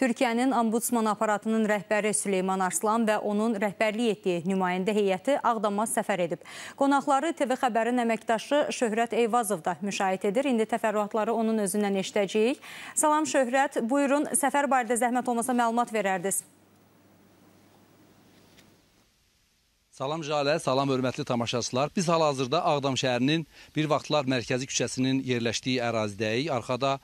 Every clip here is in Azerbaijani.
Türkiyənin ombudsman aparatının rəhbəri Süleyman Arslan və onun rəhbərlik etdiyi nümayəndə heyəti Ağdama səfər edib. Qonaqları TV xəbərin əməkdaşı Şöhrət Eyvazov da müşahidə edir. İndi təfərrüatları onun özündən eşidəcəyik. Salam Şöhrət, buyurun, səfər barədə zəhmət olmasa məlumat verərdiniz. Salam Jalə, salam hörmətli tamaşaçılar. Biz hal-hazırda Ağdam şəhərinin bir vaxtlar mərkəzi küçəsinin yerləşdiyi ərazidəyik. Arxada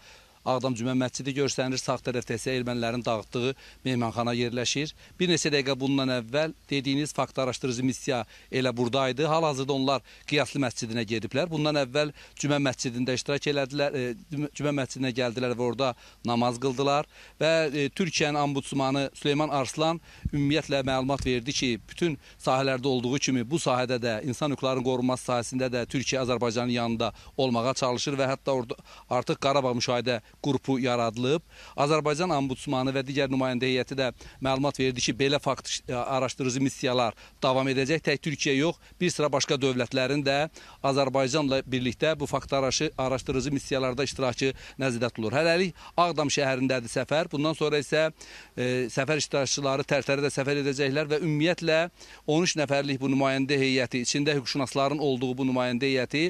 Ağdam Cümə məscidi görsənir, sağ tərəfdə isə ermənilərin dağıtdığı mehmanxana yerləşir. Bir neçə dəqiqə bundan əvvəl dediyiniz fakt araşdırıcı missiya elə buradaydı. Hal-hazırda onlar Qiyaslı məscidinə gediblər. Bundan əvvəl Cümə məscidində iştirak elədilər, e, Cümə məscidinə gəldilər və orada namaz qıldılar və e, Türkiyənin ombudsmanı Süleyman Arslan ümumiyyətlə məlumat verdi ki, bütün sahələrdə olduğu kimi bu sahədə də insan hüquqlarının qorunması sahəsində də Türkiyə Azərbaycanın yanında olmağa çalışır və hətta orada artıq Qarabağ müşahidə qrupu yaradılıb. Azərbaycan Ombudsmanı və digər nümayəndə heyəti də məlumat verdi ki, belə fakt araşdırıcı missiyalar davam edəcək. Tək Türkiyə yox, bir sıra başqa dövlətlərin də Azərbaycanla birlikdə bu fakt araşdırıcı missiyalarda iştirakı nəzərdə tutulur. Hələlik Ağdam şəhərindədir səfər. Bundan sonra isə e, səfər iştirakçıları tərtərə də səfər edəcəklər və ümumiyyətlə 13 nəfərlik bu nümayəndə heyəti içində hüquqşünasların olduğu bu nümayəndə heyəti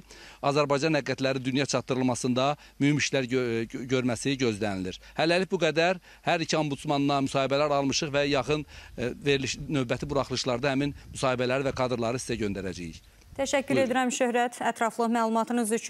Azərbaycan həqiqətləri dünya çatdırılmasında mühüm işlər gö gö görməsi gözlənilir. Hələlik bu qədər. Hər iki ombudsmanla müsahibələr almışıq və yaxın e, veriliş növbəti buraxılışlarda həmin müsahibələri və kadrları sizə göndərəcəyik. Təşəkkür Buyurun. edirəm Şöhrət ətraflı məlumatınız üçün.